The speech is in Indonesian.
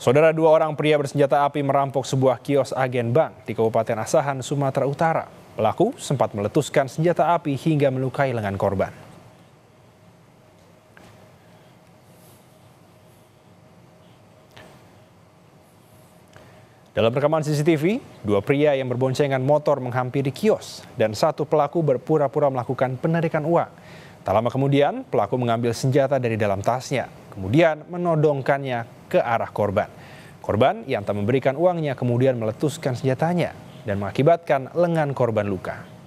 Saudara dua orang pria bersenjata api merampok sebuah kios agen bank di Kabupaten Asahan, Sumatera Utara. Pelaku sempat meletuskan senjata api hingga melukai lengan korban. Dalam rekaman CCTV, dua pria yang berboncengan motor menghampiri kios dan satu pelaku berpura-pura melakukan penarikan uang. Tak lama kemudian, pelaku mengambil senjata dari dalam tasnya kemudian menodongkannya ke arah korban. Korban yang tak memberikan uangnya kemudian meletuskan senjatanya dan mengakibatkan lengan korban luka.